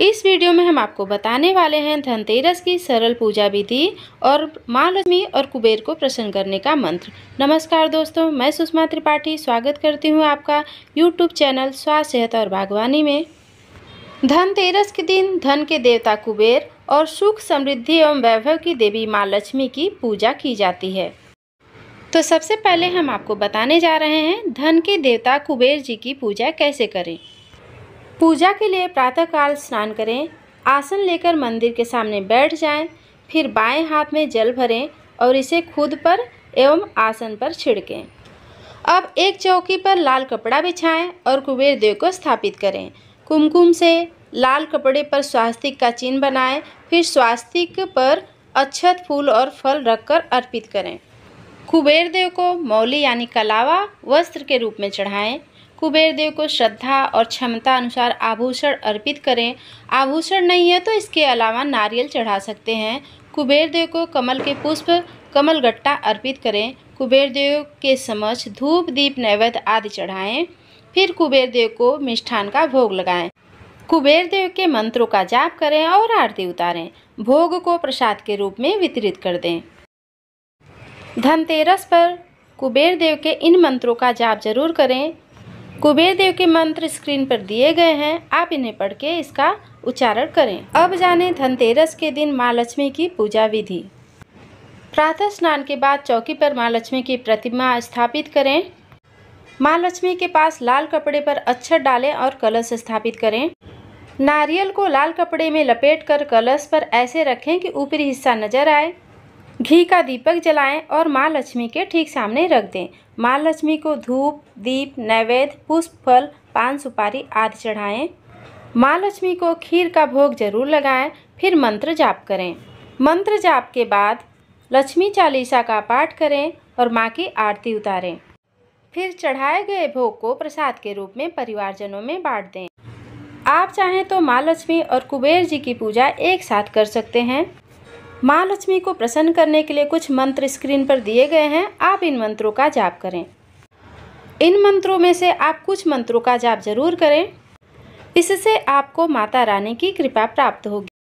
इस वीडियो में हम आपको बताने वाले हैं धनतेरस की सरल पूजा विधि और माँ लक्ष्मी और कुबेर को प्रसन्न करने का मंत्र नमस्कार दोस्तों मैं सुषमा त्रिपाठी स्वागत करती हूँ आपका यूट्यूब चैनल स्वास्थ्य सेहत और बागवानी में धनतेरस के दिन धन के देवता कुबेर और सुख समृद्धि एवं वैभव की देवी माँ लक्ष्मी की पूजा की जाती है तो सबसे पहले हम आपको बताने जा रहे हैं धन के देवता कुबेर जी की पूजा कैसे करें पूजा के लिए प्रातःकाल स्नान करें आसन लेकर मंदिर के सामने बैठ जाएं, फिर बाएं हाथ में जल भरें और इसे खुद पर एवं आसन पर छिड़कें अब एक चौकी पर लाल कपड़ा बिछाएं और कुबेर देव को स्थापित करें कुमकुम से लाल कपड़े पर स्वास्तिक का चिन्ह बनाएं फिर स्वास्तिक पर अक्षत फूल और फल रखकर अर्पित करें कुबेर देव को मौली यानी कलावा वस्त्र के रूप में चढ़ाएँ कुबेर देव को श्रद्धा और क्षमता अनुसार आभूषण अर्पित करें आभूषण नहीं है तो इसके अलावा नारियल चढ़ा सकते हैं कुबेर देव को कमल के पुष्प कमल गट्टा अर्पित करें कुबेर देव के समक्ष धूप दीप नैवेद्य आदि चढ़ाएं फिर कुबेर देव को मिष्ठान का भोग लगाएं कुबेर देव के मंत्रों का जाप करें और आरती उतारें भोग को प्रसाद के रूप में वितरित कर दें धनतेरस पर कुबेर देव के इन मंत्रों का जाप जरूर करें कुबेर देव के मंत्र स्क्रीन पर दिए गए हैं आप इन्हें पढ़ के इसका उच्चारण करें अब जानें धनतेरस के दिन माँ लक्ष्मी की पूजा विधि प्रातः स्नान के बाद चौकी पर माँ लक्ष्मी की प्रतिमा स्थापित करें माँ लक्ष्मी के पास लाल कपड़े पर अक्षर डालें और कलश स्थापित करें नारियल को लाल कपड़े में लपेट कर कलश पर ऐसे रखें कि ऊपरी हिस्सा नजर आए घी का दीपक जलाएं और माँ लक्ष्मी के ठीक सामने रख दें माँ लक्ष्मी को धूप दीप नैवेद्य पुष्प फल पान सुपारी आदि चढ़ाएं माँ लक्ष्मी को खीर का भोग जरूर लगाएं फिर मंत्र जाप करें मंत्र जाप के बाद लक्ष्मी चालीसा का पाठ करें और माँ की आरती उतारें फिर चढ़ाए गए भोग को प्रसाद के रूप में परिवारजनों में बांट दें आप चाहें तो माँ लक्ष्मी और कुबेर जी की पूजा एक साथ कर सकते हैं माँ लक्ष्मी को प्रसन्न करने के लिए कुछ मंत्र स्क्रीन पर दिए गए हैं आप इन मंत्रों का जाप करें इन मंत्रों में से आप कुछ मंत्रों का जाप जरूर करें इससे आपको माता रानी की कृपा प्राप्त होगी